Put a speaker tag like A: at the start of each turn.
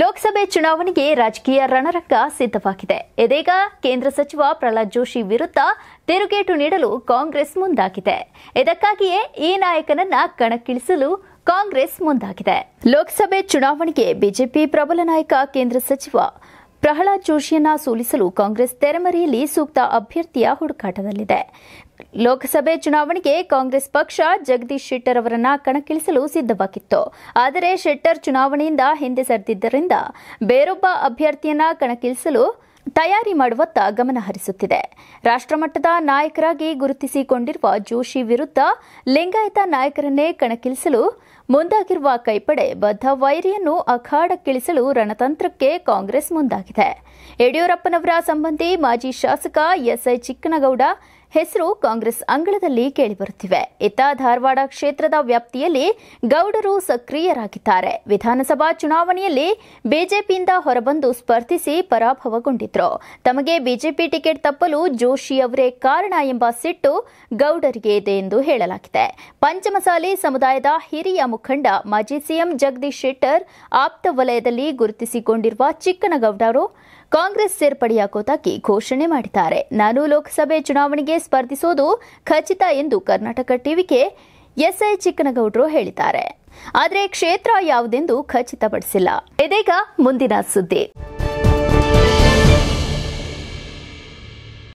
A: ಲೋಕಸಭೆ ಚುನಾವಣೆಗೆ ರಾಜಕೀಯ ರಣರಂಗ ಸಿದ್ಧವಾಗಿದೆ ಇದೀಗ ಕೇಂದ್ರ ಸಚಿವ ಪ್ರಹ್ಲಾದ್ ಜೋಶಿ ವಿರುದ್ಧ ತಿರುಗೇಟು ನೀಡಲು ಕಾಂಗ್ರೆಸ್ ಮುಂದಾಗಿದೆ ಇದಕ್ಕಾಗಿಯೇ ಈ ನಾಯಕನನ್ನ ಕಣಕ್ಕಿಳಿಸಲು ಕಾಂಗ್ರೆಸ್ ಮುಂದಾಗಿದೆ ಲೋಕಸಭೆ ಚುನಾವಣೆಗೆ ಬಿಜೆಪಿ ಪ್ರಬಲ ನಾಯಕ ಕೇಂದ್ರ ಸಚಿವ ಪ್ರಹ್ಲಾದ್ ಜೋಶಿಯನ್ನ ಸೋಲಿಸಲು ಕಾಂಗ್ರೆಸ್ ತೆರೆಮರೆಯಲ್ಲಿ ಸೂಕ್ತ ಅಭ್ಯರ್ಥಿಯ ಹುಡುಕಾಟದಲ್ಲಿದೆ ಲೋಕಸಭೆ ಚುನಾವಣೆಗೆ ಕಾಂಗ್ರೆಸ್ ಪಕ್ಷ ಜಗದೀಶ್ ಶೆಟ್ಟರ್ ಅವರನ್ನ ಕಣಕ್ಕಿಳಿಸಲು ಸಿದ್ದವಾಗಿತ್ತು ಆದರೆ ಶೆಟ್ಟರ್ ಚುನಾವಣೆಯಿಂದ ಹಿಂದೆ ಸರಿದಿದ್ದರಿಂದ ಬೇರೊಬ್ಬ ಅಭ್ಯರ್ಥಿಯನ್ನ ಕಣಕ್ಕಿಳಿಸಲು ತಯಾರಿ ಮಾಡುವತ್ತ ಗಮನ ಹರಿಸುತ್ತಿದೆ ರಾಷ್ಟ್ರಮಟ್ಟದ ನಾಯಕರಾಗಿ ಗುರುತಿಸಿಕೊಂಡಿರುವ ಜೋಶಿ ವಿರುದ್ಧ ಲಿಂಗಾಯತ ನಾಯಕರನ್ನೇ ಕಣಕ್ಕಿಳಿಸಲು ಮುಂದಾಗಿರುವ ಕೈಪಡೆ ಬದ್ಧ ವೈರಿಯನ್ನು ಅಖಾಡಕ್ಕಿಳಿಸಲು ರಣತಂತ್ರಕ್ಕೆ ಕಾಂಗ್ರೆಸ್ ಮುಂದಾಗಿದೆ ಯಡಿಯೂರಪ್ಪನವರ ಸಂಬಂಧಿ ಮಾಜಿ ಶಾಸಕ ಎಸ್ಐ ಚಿಕ್ಕನಗೌಡ ಹೆಸರು ಕಾಂಗ್ರೆಸ್ ಅಂಗಳದಲ್ಲಿ ಕೇಳಿಬರುತ್ತಿವೆ ಇತ್ತ ಧಾರವಾಡ ಕ್ಷೇತ್ರದ ವ್ಯಾಪ್ತಿಯಲ್ಲಿ ಗೌಡರು ಸಕ್ರಿಯರಾಗಿದ್ದಾರೆ ವಿಧಾನಸಭಾ ಚುನಾವಣೆಯಲ್ಲಿ ಬಿಜೆಪಿಯಿಂದ ಹೊರಬಂದು ಸ್ಪರ್ಧಿಸಿ ಪರಾಭವಗೊಂಡಿದ್ರು ತಮಗೆ ಬಿಜೆಪಿ ಟಿಕೆಟ್ ತಪ್ಪಲು ಜೋಶಿ ಅವರೇ ಕಾರಣ ಎಂಬ ಸಿಟ್ಟು ಗೌಡರಿಗೆ ಇದೆ ಎಂದು ಹೇಳಲಾಗಿದೆ ಪಂಚಮಸಾಲಿ ಸಮುದಾಯದ ಹಿರಿಯ ಮುಖಂಡ ಮಾಜಿ ಸಿಎಂ ಜಗದೀಶ್ ಶೆಟ್ಟರ್ ಆಪ್ತ ವಲಯದಲ್ಲಿ ಗುರುತಿಸಿಕೊಂಡಿರುವ ಚಿಕ್ಕನಗೌಡರು ಕಾಂಗ್ರೆಸ್ ಸೇರ್ಪಡೆಯಾಗೋದಾಗಿ ಘೋಷಣೆ ಮಾಡಿದ್ದಾರೆ ನಾನು ಲೋಕಸಭೆ ಚುನಾವಣೆಗೆ ಸ್ಪರ್ಧಿಸೋದು ಖಚಿತ ಎಂದು ಕರ್ನಾಟಕ ಟಿವಿಗೆ ಎಸ್ಐ ಚಿಕ್ಕನಗೌಡರು ಹೇಳಿದ್ದಾರೆ ಆದರೆ ಕ್ಷೇತ್ರ ಯಾವುದೆಂದು ಖಚಿತಪಡಿಸಿಲ್ಲ ಇದೀಗ ಮುಂದಿನ ಸುದ್ದಿ